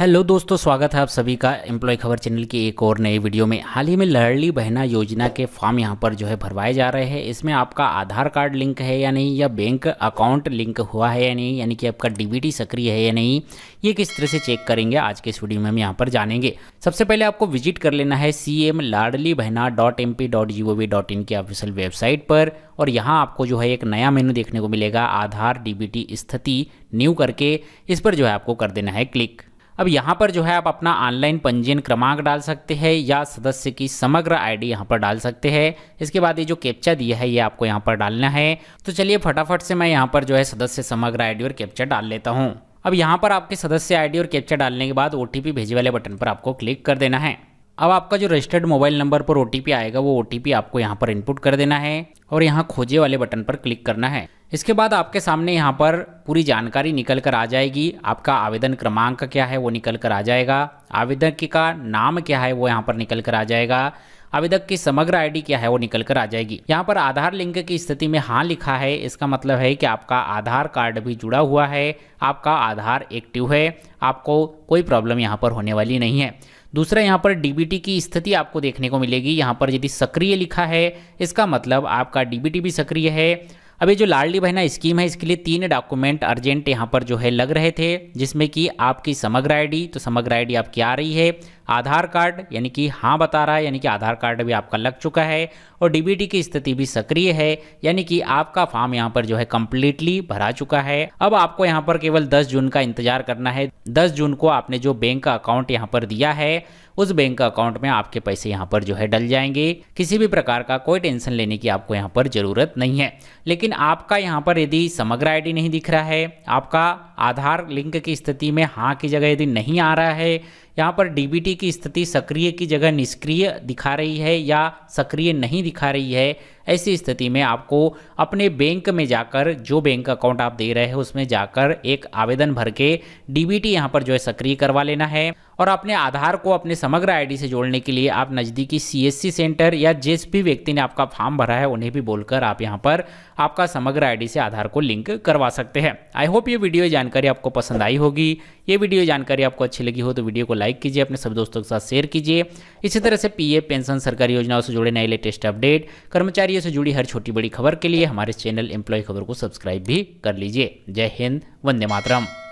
hello दोस्तों स्वागत है आप सभी का एम्प्लॉय खबर चैनल की एक और नई वीडियो में हाल ही में लहरली बहना योजना के फॉर्म यहां पर जो है भरवाए जा रहे हैं इसमें आपका आधार कार्ड लिंक है या नहीं या बैंक अकाउंट लिंक हुआ है या नहीं यानी कि आपका डीबीटी सक्रिय है या नहीं ये किस तरह से चेक करेंगे आज के इस वीडियो में हम यहाँ पर जानेंगे सबसे पहले आपको विजिट कर लेना है सी M Ladli Behna dot M P dot G O V dot in की ऑफिशियल वेबसाइट पर और यहाँ आपको जो है एक नया मेनू देखने को मिलेगा आधार डीबीटी स्थिति न्यू करके इस पर जो है आपको कर देना है क्लिक अब यहाँ पर जो है आप अपना ऑनलाइन पंजीयन क्रमांक डाल सकते हैं या सदस्य की समग्र आईडी यहाँ पर डाल सकते हैं इसके बाद ये जो कैप्चा दिया है ये आपको यहाँ पर डालना है तो चलिए फटाफट से मैं यहाँ पर जो है सदस्य समग्र आईडी और कैप्चा डाल लेता हूँ अब यहाँ पर आपके सदस्य आईडी और कैप्चा डालने के बाद ओटीपी भेजे वाले बटन पर आपको क्लिक कर देना है अब आपका जो रजिस्टर्ड मोबाइल नंबर पर ओ आएगा वो ओ आपको यहाँ पर इनपुट कर देना है और यहाँ खोजे वाले बटन पर क्लिक करना है इसके बाद आपके सामने यहाँ पर पूरी जानकारी निकल कर आ जाएगी आपका आवेदन क्रमांक क्या है वो निकल कर आ जाएगा आवेदक का नाम क्या है वो यहाँ पर निकल कर आ जाएगा आवेदक की समग्र आईडी क्या है वो निकल कर आ जाएगी यहाँ पर आधार लिंक की स्थिति में हाँ लिखा है इसका मतलब है कि आपका आधार कार्ड भी जुड़ा हुआ है आपका आधार एक्टिव है आपको कोई प्रॉब्लम यहाँ पर होने वाली नहीं है दूसरा यहाँ पर डीबीटी की स्थिति आपको देखने को मिलेगी यहाँ पर यदि सक्रिय लिखा है इसका मतलब आपका डीबीटी भी सक्रिय है अभी जो लाडली बहना स्कीम है इसके लिए तीन डॉक्यूमेंट अर्जेंट यहाँ पर जो है लग रहे थे जिसमें कि आपकी समग्र आईडी तो समग्र आईडी आपकी आ रही है आधार कार्ड यानी कि हाँ बता रहा है यानी कि आधार कार्ड भी आपका लग चुका है और डी की स्थिति भी सक्रिय है यानी कि आपका फॉर्म यहाँ पर जो है कम्प्लीटली भरा चुका है अब आपको यहाँ पर केवल दस जून का इंतजार करना है दस जून को आपने जो बैंक का अकाउंट यहाँ पर दिया है उस बैंक अकाउंट में आपके पैसे यहाँ पर जो है डल जाएंगे किसी भी प्रकार का कोई टेंशन लेने की आपको यहाँ पर ज़रूरत नहीं है लेकिन आपका यहाँ पर यदि समग्र आईडी नहीं दिख रहा है आपका आधार लिंक की स्थिति में हाँ की जगह यदि नहीं आ रहा है यहाँ पर डीबीटी की स्थिति सक्रिय की जगह निष्क्रिय दिखा रही है या सक्रिय नहीं दिखा रही है ऐसी स्थिति में आपको अपने बैंक में जाकर जो बैंक अकाउंट आप दे रहे हैं उसमें जाकर एक आवेदन भर के डीबीटी यहाँ पर जो है सक्रिय करवा लेना है और अपने आधार को अपने समग्र आईडी से जोड़ने के लिए आप नज़दीकी सीएससी सेंटर या जिस भी व्यक्ति ने आपका फॉर्म भरा है उन्हें भी बोलकर आप यहाँ पर आपका समग्र आईडी से आधार को लिंक करवा सकते हैं आई होप ये वीडियो जानकारी आपको पसंद आई होगी ये वीडियो जानकारी आपको अच्छी लगी हो तो वीडियो को लाइक कीजिए अपने सब दोस्तों के साथ शेयर कीजिए इसी तरह से पी पेंशन सरकारी योजनाओं से जुड़े नए लेटेस्ट अपडेट कर्मचारी नौकरियों से जुड़ी हर छोटी बड़ी खबर के लिए हमारे चैनल एम्प्लॉय खबर को सब्सक्राइब भी कर लीजिए जय हिंद वंदे मातरम